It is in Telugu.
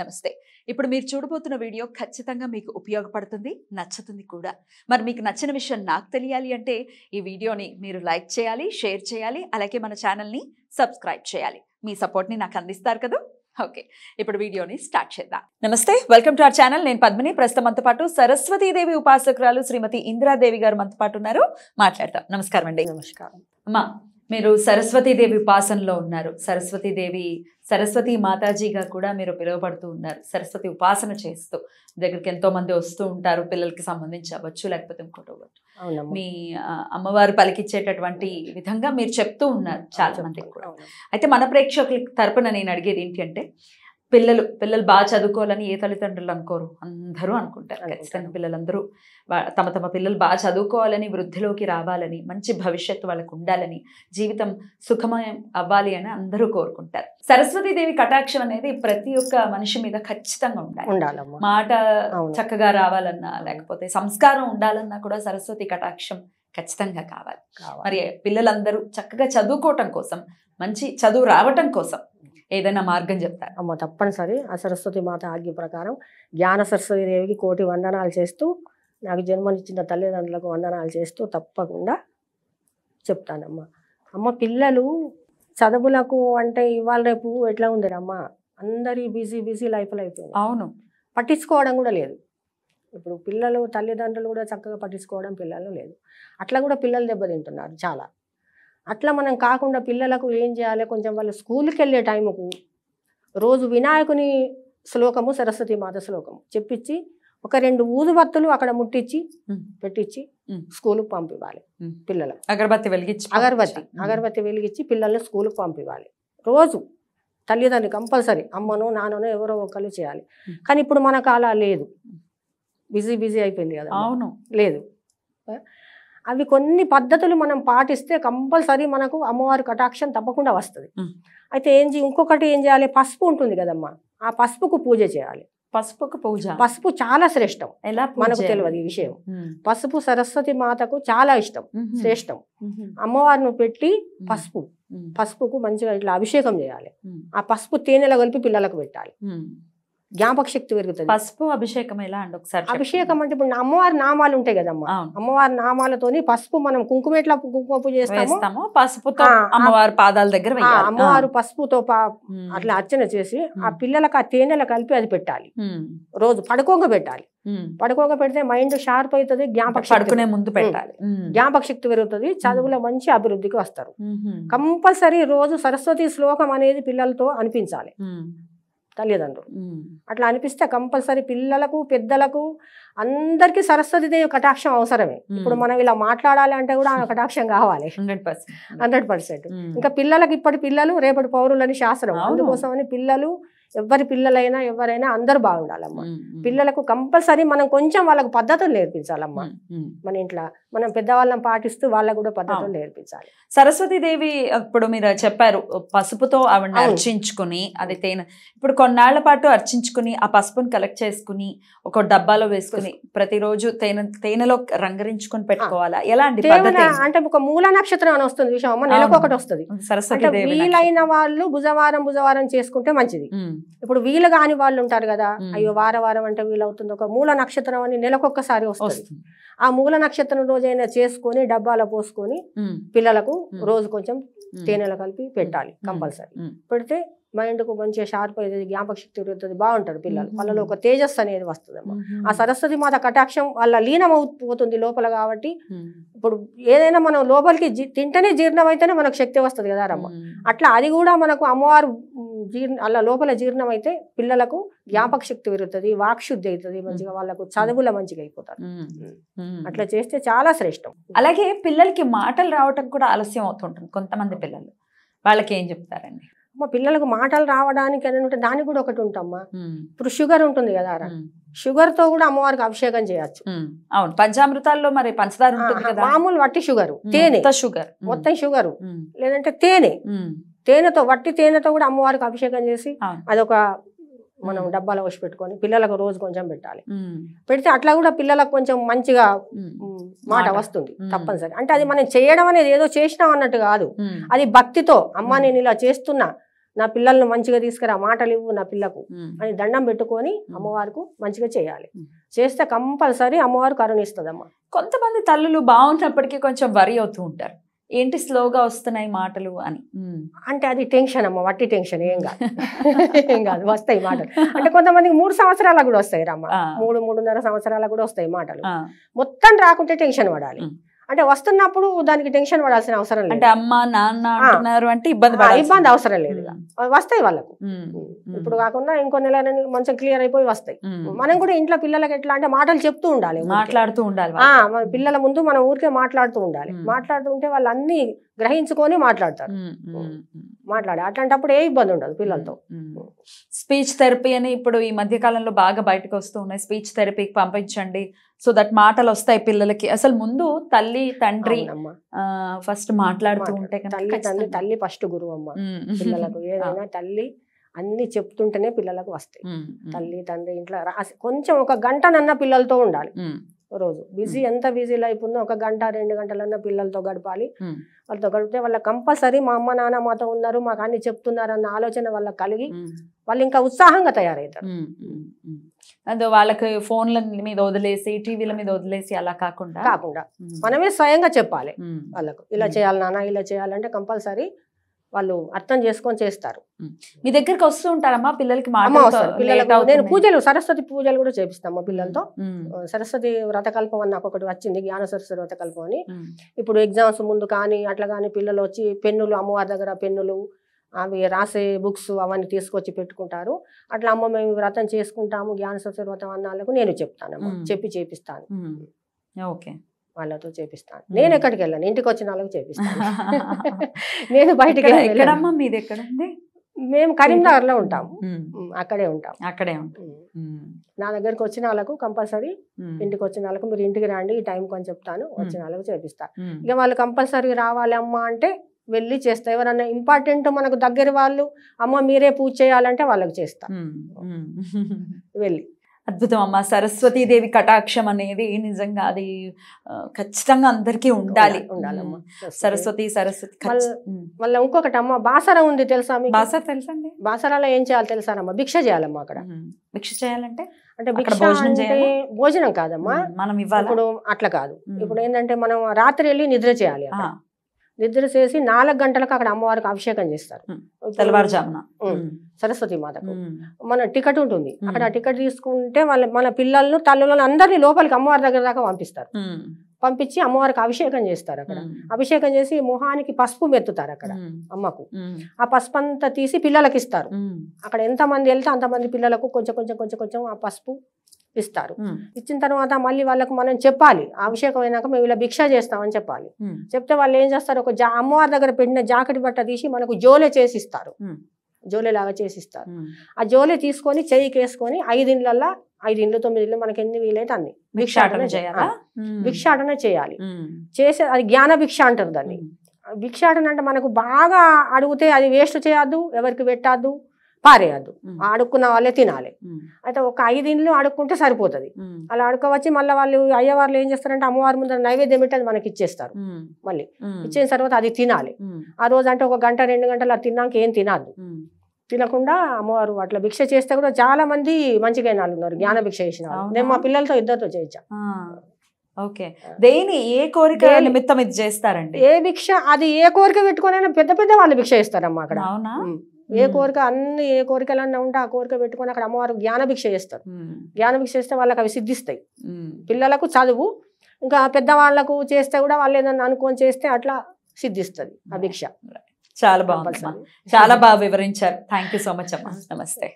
నమస్తే ఇప్పుడు మీరు చూడబోతున్న వీడియో ఖచ్చితంగా మీకు ఉపయోగపడుతుంది నచ్చుతుంది కూడా మరి మీకు నచ్చిన విషయం నాకు తెలియాలి అంటే ఈ వీడియోని మీరు లైక్ చేయాలి షేర్ చేయాలి అలాగే మన ఛానల్ని సబ్స్క్రైబ్ చేయాలి మీ సపోర్ట్ని నాకు అందిస్తారు కదా ఓకే ఇప్పుడు వీడియోని స్టార్ట్ చేద్దాం నమస్తే వెల్కమ్ టు అవర్ ఛానల్ నేను పద్మిని ప్రస్తుతం అంత పాటు సరస్వతీదేవి ఉపాసకురాలు శ్రీమతి ఇందిరాదేవి గారు మనతో పాటు ఉన్నారు మాట్లాడతాం నమస్కారం అండి నమస్కారం అమ్మా మీరు సరస్వతీదేవి ఉపాసనలో ఉన్నారు సరస్వతీదేవి సరస్వతి మాతాజీగా కూడా మీరు పిలువబడుతూ ఉన్నారు సరస్వతి ఉపాసన చేస్తూ దగ్గరికి ఎంతో మంది వస్తూ ఉంటారు పిల్లలకి సంబంధించి అవ్వచ్చు లేకపోతే ఇంకోటి అవ్వచ్చు మీ అమ్మవారు పలికిచ్చేటటువంటి విధంగా మీరు చెప్తూ ఉన్నారు చాలా మందికి కూడా అయితే మన ప్రేక్షకుల తరపున నేను అడిగేది ఏంటి అంటే పిల్లలు పిల్లలు బాగా చదువుకోవాలని ఏ తల్లిదండ్రులు అనుకోరు అందరూ అనుకుంటారు ఖచ్చితంగా పిల్లలందరూ తమ తమ పిల్లలు బాగా చదువుకోవాలని వృద్ధిలోకి రావాలని మంచి భవిష్యత్తు వాళ్ళకు ఉండాలని జీవితం సుఖమయం అవ్వాలి అని అందరూ కోరుకుంటారు సరస్వతీదేవి కటాక్షం అనేది ప్రతి ఒక్క మనిషి మీద ఖచ్చితంగా ఉండాలి మాట చక్కగా రావాలన్నా లేకపోతే సంస్కారం ఉండాలన్నా కూడా సరస్వతి కటాక్షం ఖచ్చితంగా కావాలి మరి పిల్లలందరూ చక్కగా చదువుకోవటం కోసం మంచి చదువు రావటం కోసం ఏదైనా మార్గం చెప్తారు అమ్మ తప్పనిసరి ఆ సరస్వతి మాత ఆజ్ఞ ప్రకారం జ్ఞాన సరస్వతి దేవికి కోటి వందనాలు చేస్తూ నాకు జన్మనిచ్చిన తల్లిదండ్రులకు వందనాలు చేస్తూ తప్పకుండా చెప్తానమ్మా అమ్మ పిల్లలు చదువులకు అంటే ఇవాళ రేపు ఎట్లా ఉంది అందరి బిజీ బిజీ లైఫ్లో అయిపోయింది అవును పట్టించుకోవడం కూడా లేదు ఇప్పుడు పిల్లలు తల్లిదండ్రులు కూడా చక్కగా పట్టించుకోవడం పిల్లలు లేదు అట్లా కూడా పిల్లలు దెబ్బతింటున్నారు చాలా అట్లా మనం కాకుండా పిల్లలకు ఏం చేయాలి కొంచెం వాళ్ళు స్కూల్కి వెళ్ళే టైంకు రోజు వినాయకుని శ్లోకము సరస్వతి మాత శ్లోకము చెప్పించి ఒక రెండు ఊదుబత్తులు అక్కడ ముట్టించి పెట్టించి స్కూల్కి పంపివ్వాలి పిల్లలు అగరబత్తి వెలిగించి అగరబత్తి అగరబత్తి వెలిగించి పిల్లల్ని స్కూల్కి పంపివ్వాలి రోజు తల్లిదండ్రులు కంపల్సరీ అమ్మను నాన్నను ఎవరో ఒకళ్ళు చేయాలి కానీ ఇప్పుడు మనకు అలా లేదు బిజీ బిజీ అయిపోయింది కదా అవును లేదు అవి కొన్ని పద్ధతులు మనం పాటిస్తే కంపల్సరీ మనకు అమ్మవారి కటాక్షం తప్పకుండా వస్తుంది అయితే ఏం ఇంకొకటి ఏం చేయాలి పసుపు ఉంటుంది కదమ్మా ఆ పసుపుకు పూజ చేయాలి పసుపుకు పూజ పసుపు చాలా శ్రేష్టం ఎలా మనకు తెలియదు ఈ విషయం పసుపు సరస్వతి మాతకు చాలా ఇష్టం శ్రేష్టం అమ్మవారిని పెట్టి పసుపు పసుపుకు మంచిగా ఇట్లా అభిషేకం చేయాలి ఆ పసుపు తేనెలో కలిపి పిల్లలకు పెట్టాలి జ్ఞాపక శక్తి పెరుగుతుంది పసుపు అభిషేకం ఎలా అండి ఒకసారి అభిషేకం అంటే ఇప్పుడు అమ్మవారి నామాలు ఉంటాయి కదమ్మా అమ్మవారి నామాలతో పసుపు మనం కుంకుమ ఎట్లా కుంకుమ చేస్తాము పసుపుతో అమ్మవారి పాదాల దగ్గర అమ్మవారు పసుపుతో అట్లా అర్చన చేసి ఆ పిల్లలకు ఆ తేనెలు కలిపి అది పెట్టాలి రోజు పడుకోక పెట్టాలి పడుకోక పెడితే మైండ్ షార్ప్ అవుతుంది జ్ఞాపక పడుకునే ముందు పెట్టాలి జ్ఞాపక శక్తి పెరుగుతుంది చదువులో మంచి అభివృద్ధికి వస్తారు కంపల్సరీ రోజు సరస్వతి శ్లోకం అనేది పిల్లలతో అనిపించాలి తల్లిదండ్రులు అట్లా అనిపిస్తే కంపల్సరీ పిల్లలకు పెద్దలకు అందరికీ సరస్వతి దేవి కటాక్షం అవసరమే ఇప్పుడు మనం ఇలా మాట్లాడాలి అంటే కూడా ఆ కటాక్షం కావాలి హండ్రెడ్ పర్సెంట్ ఇంకా పిల్లలకు ఇప్పటి పిల్లలు రేపటి పౌరులని శాస్త్రం అని పిల్లలు ఎవరి పిల్లలైనా ఎవరైనా అందరు బాగుండాలమ్మా పిల్లలకు కంపల్సరీ మనం కొంచెం వాళ్ళకు పద్ధతులు నేర్పించాలమ్మా మన ఇంట్లో మనం పెద్దవాళ్ళని పాటిస్తూ వాళ్ళకు కూడా పద్ధతులు నేర్పించాలి సరస్వతీదేవి ఇప్పుడు మీరు చెప్పారు పసుపుతో ఆవిడ అర్చించుకుని అది తేనె ఇప్పుడు కొన్నాళ్ల పాటు అర్చించుకుని ఆ పసుపుని కలెక్ట్ చేసుకుని ఒక డబ్బాలో వేసుకుని ప్రతిరోజు తేనె తేనెలో రంగరించుకుని పెట్టుకోవాలా ఎలా అంటే ఒక మూల నక్షత్రం అని వస్తుంది విషయం అమ్మ నెలకు ఒకటి వస్తుంది వీలైన వాళ్ళు బుధవారం బుధవారం చేసుకుంటే మంచిది ఇప్పుడు వీలు కాని వాళ్ళు ఉంటారు కదా అయ్యో వార వారం అంటే వీలు అవుతుంది ఒక మూల నక్షత్రం అని నెలకొక్కసారి వస్తుంది ఆ మూల నక్షత్రం రోజైనా చేసుకొని డబ్బాలో పోసుకొని పిల్లలకు రోజు కొంచెం తేనెలు కలిపి పెట్టాలి కంపల్సరీ పెడితే మైండ్కు మంచిగా షార్ప్ అయితే జ్ఞాపక శక్తి పెరుగుతుంది బాగుంటారు పిల్లలు వాళ్ళలో ఒక తేజస్ అనేది వస్తుందమ్మా ఆ సరస్వతి మాత కటాక్షం వాళ్ళ లీనం అవుతుంది లోపల కాబట్టి ఇప్పుడు ఏదైనా మనం లోపలికి తింటేనే జీర్ణం అయితేనే మనకు శక్తి వస్తుంది కదా రమ్మ అట్లా అది కూడా మనకు అమ్మవారు జీర్ణ అలా లోపల జీర్ణం అయితే పిల్లలకు జ్ఞాపక శక్తి పెరుగుతుంది వాక్శుద్ధి అవుతుంది మంచిగా వాళ్ళకు చదువుల మంచిగా అయిపోతారు అట్లా చేస్తే చాలా శ్రేష్టం అలాగే పిల్లలకి మాటలు రావటం కూడా ఆలస్యం అవుతుంటుంది కొంతమంది పిల్లలు వాళ్ళకి ఏం చెప్తారండి మా పిల్లలకు మాటలు రావడానికి అని ఉంటే దానికి కూడా ఒకటి ఉంటమ్మా ఇప్పుడు షుగర్ ఉంటుంది కదా షుగర్ తో కూడా అమ్మవారికి అభిషేకం చేయొచ్చు అవును పంచామృతాల్లో మరి పంచదార మామూలు వట్టి షుగర్ తేనె షుగర్ మొత్తం షుగర్ లేదంటే తేనె తేనెతో వట్టి తేనెతో కూడా అమ్మవారికి అభిషేకం చేసి అదొక మనం డబ్బాలో వచ్చి పెట్టుకొని పిల్లలకు రోజు కొంచెం పెట్టాలి పెడితే అట్లా కూడా పిల్లలకు కొంచెం మంచిగా మాట వస్తుంది తప్పనిసరి అంటే అది మనం చేయడం అనేది ఏదో చేసినాం అన్నట్టు కాదు అది భక్తితో అమ్మ నేను ఇలా చేస్తున్నా నా పిల్లల్ని మంచిగా తీసుకురా మాటలు ఇవ్వు నా పిల్లకు అని దండం పెట్టుకొని అమ్మవారికి మంచిగా చేయాలి చేస్తే కంపల్సరీ అమ్మవారు కరుణిస్తుంది అమ్మ కొంతమంది తల్లులు బాగున్నప్పటికీ కొంచెం వరి అవుతూ ఉంటారు ఏంటి స్లోగా వస్తున్నాయి మాటలు అని అంటే అది టెన్షన్ అమ్మ వట్టి టెన్షన్ ఏం కాదు ఏం కాదు వస్తాయి మాటలు అంటే కొంతమందికి మూడు సంవత్సరాల కూడా వస్తాయి రమ్మ మూడు మూడున్నర సంవత్సరాల కూడా వస్తాయి మాటలు మొత్తం రాకుంటే టెన్షన్ పడాలి అంటే వస్తున్నప్పుడు దానికి టెన్షన్ పడాల్సిన అవసరం లేదు అంటే అమ్మ నాన్న అంటున్నారు అంటే ఇబ్బంది ఇబ్బంది అవసరం లేదు వస్తాయి వాళ్ళకు ఇప్పుడు కాకుండా ఇంకో నెల మంచిగా క్లియర్ అయిపోయి వస్తాయి మనం కూడా ఇంట్లో పిల్లలకి ఎట్లా అంటే మాటలు చెప్తూ ఉండాలి మాట్లాడుతూ ఉండాలి పిల్లల ముందు మనం ఊరికే మాట్లాడుతూ ఉండాలి మాట్లాడుతూ ఉంటే వాళ్ళు అన్ని గ్రహించుకొని మాట్లాడతారు మాట్లాడే అట్లాంటప్పుడు ఏ ఇబ్బంది ఉండదు పిల్లలతో స్పీచ్ థెరపీ అని ఇప్పుడు ఈ మధ్య కాలంలో బాగా బయటకు వస్తూ ఉన్నాయి స్పీచ్ థెరపీకి పంపించండి సో దట్ మాటలు వస్తాయి పిల్లలకి అసలు ముందు తల్లి తండ్రి ఫస్ట్ మాట్లాడుతూ ఉంటే తల్లి తండ్రి తల్లి ఫస్ట్ గురువు అమ్మ పిల్లలకు ఏదైనా తల్లి అన్ని చెప్తుంటేనే పిల్లలకు వస్తాయి తల్లి తండ్రి ఇంట్లో కొంచెం ఒక గంటనన్నా పిల్లలతో ఉండాలి రోజు బిజీ ఎంత బిజీ లైఫ్ ఉందో ఒక గంట రెండు గంటలన్నా పిల్లలతో గడపాలి వాళ్ళతో గడిపితే వాళ్ళ కంపల్సరీ మా అమ్మ నాన్న మాతో ఉన్నారు మాకు అన్ని చెప్తున్నారు అన్న ఆలోచన వాళ్ళకి కలిగి వాళ్ళు ఇంకా ఉత్సాహంగా తయారవుతారు అందు వాళ్ళకి ఫోన్ల మీద వదిలేసి టీవీల మీద వదిలేసి అలా కాకుండా కాకుండా మనమే స్వయంగా చెప్పాలి వాళ్ళకు ఇలా చేయాలి నాన్న ఇలా చేయాలంటే కంపల్సరీ వాళ్ళు అర్థం చేసుకొని చేస్తారు మీ దగ్గరికి వస్తూ ఉంటారమ్మా పిల్లలకి నేను పూజలు సరస్వతి పూజలు కూడా చేపిస్తాము పిల్లలతో సరస్వతి వ్రతకల్పం అని నాకు ఒకటి వచ్చింది జ్ఞాన సరస్వతి వ్రతకల్పం అని ఇప్పుడు ఎగ్జామ్స్ ముందు కానీ అట్లా కానీ పిల్లలు వచ్చి పెన్నులు అమ్మవారి దగ్గర పెన్నులు అవి రాసే బుక్స్ అవన్నీ తీసుకొచ్చి పెట్టుకుంటారు అట్లా అమ్మ మేము వ్రతం చేసుకుంటాము జ్ఞాన సరస్వతి వ్రతం అన్నాళ్ళకు నేను చెప్తాను చెప్పి చేపిస్తాను ఓకే వాళ్ళతో చేపిస్తాను నేను ఎక్కడికి వెళ్ళాను ఇంటికి వచ్చిన వాళ్ళకి చేపిస్తాను నేను బయటికి ఎక్కడమ్మా మీది ఎక్కడండి మేము కరీంనగర్లో ఉంటాము అక్కడే ఉంటాం అక్కడే ఉంటాం నా దగ్గరకు వచ్చిన వాళ్ళకు కంపల్సరీ ఇంటికి వచ్చిన వాళ్ళకు మీరు ఇంటికి రండి ఈ టైం కొంచెం చెప్తాను వచ్చిన వాళ్ళకు చేపిస్తాను ఇక వాళ్ళు కంపల్సరీ రావాలి అమ్మ అంటే వెళ్ళి చేస్తా ఎవరన్నా ఇంపార్టెంట్ మనకు దగ్గర వాళ్ళు అమ్మ మీరే పూజ చేయాలంటే వాళ్ళకి చేస్తా వెళ్ళి అద్భుతం అమ్మ సరస్వతీదేవి కటాక్షం అనేది నిజంగా అది ఖచ్చితంగా అందరికీ ఉండాలి ఉండాలమ్మా సరస్వతి సరస్వతి మళ్ళీ ఇంకొకటి అమ్మ బాసర ఉంది తెలుసా బాసర తెలుసండి బాసరాలో ఏం చేయాలి తెలుసానమ్మా భిక్ష చేయాలమ్మా అక్కడ భిక్ష చేయాలంటే అంటే భోజనం కాదమ్మా మనం ఇవ్వాలి ఇప్పుడు అట్లా కాదు ఇప్పుడు ఏంటంటే మనం రాత్రి వెళ్ళి నిద్ర చేయాలి నిద్ర చేసి నాలుగు గంటలకు అక్కడ అమ్మవారికి అభిషేకం చేస్తారు తెల్లవారుజామున సరస్వతి మాతకు మన టికెట్ ఉంటుంది అక్కడ టికెట్ తీసుకుంటే వాళ్ళ మన పిల్లలను తల్లులను అందరినీ లోపలికి అమ్మవారి దగ్గర దాకా పంపిస్తారు పంపించి అమ్మవారికి అభిషేకం చేస్తారు అక్కడ అభిషేకం చేసి మొహానికి పసుపు మెత్తుతారు అక్కడ అమ్మకు ఆ పసుపు అంతా తీసి పిల్లలకి ఇస్తారు అక్కడ ఎంతమంది వెళ్తే అంతమంది పిల్లలకు కొంచెం కొంచెం కొంచెం కొంచెం ఆ పసుపు ఇస్తారు ఇచ్చిన తర్వాత మళ్ళీ వాళ్ళకు మనం చెప్పాలి అభిషేకం అయినాక మేము ఇలా భిక్ష చేస్తామని చెప్పాలి చెప్తే వాళ్ళు ఏం చేస్తారు ఒక జా అమ్మవారి దగ్గర పెట్టిన జాకెట్ బట్ట తీసి మనకు జోలే చేసి ఇస్తారు లాగా చేసి ఇస్తారు ఆ జోలే తీసుకొని చెయ్యికి వేసుకొని ఐదిండ్లల్లో ఐదు ఇండ్లు తొమ్మిది ఇండ్లు మనకి ఎన్ని వీలైతే అన్ని భిక్షాటన చేయాలి భిక్షాటన చేయాలి చేసే అది జ్ఞాన భిక్ష అంటారు దాన్ని భిక్షాటన అంటే మనకు బాగా అడిగితే అది వేస్ట్ చేయొద్దు ఎవరికి పెట్టద్దు పారేయద్దు ఆడుకున్న వాళ్ళే తినాలి అయితే ఒక ఐదు ఇండ్లు ఆడుకుంటే సరిపోతుంది అలా ఆడుకోవచ్చి మళ్ళీ వాళ్ళు అయ్యవార్లు ఏం చేస్తారంటే అమ్మవారి ముందర నైవేద్యం పెట్టి అది మనకి ఇచ్చేస్తారు మళ్ళీ ఇచ్చిన తర్వాత అది తినాలి ఆ రోజు అంటే ఒక గంట రెండు గంటలు అది తిన్నాక ఏం తినద్దు తినకుండా అమ్మవారు అట్లా భిక్ష చేస్తే కూడా చాలా మంది మంచిగా వినాలి ఉన్నారు జ్ఞాన భిక్ష చేసిన నేను మా పిల్లలతో ఇద్దరితో చేయించా ఏ కోరిక ఏ భిక్ష అది ఏ కోరిక పెట్టుకునైనా పెద్ద పెద్ద వాళ్ళు భిక్ష చేస్తారమ్మా అక్కడ అవునా ఏ కోరిక అన్ని ఏ కోరికలన్నా ఉంటే ఆ కోరిక పెట్టుకుని అక్కడ అమ్మవారు జ్ఞానభిక్ష చేస్తారు జ్ఞానభిక్ష చేస్తే వాళ్ళకి అవి సిద్ధిస్తాయి పిల్లలకు చదువు ఇంకా పెద్దవాళ్లకు చేస్తే కూడా వాళ్ళు ఏదన్నా అనుకొని చేస్తే అట్లా సిద్ధిస్తుంది ఆ భిక్ష చాలా బాగుంది చాలా బాగా వివరించారు థ్యాంక్ సో మచ్ అమ్మా నమస్తే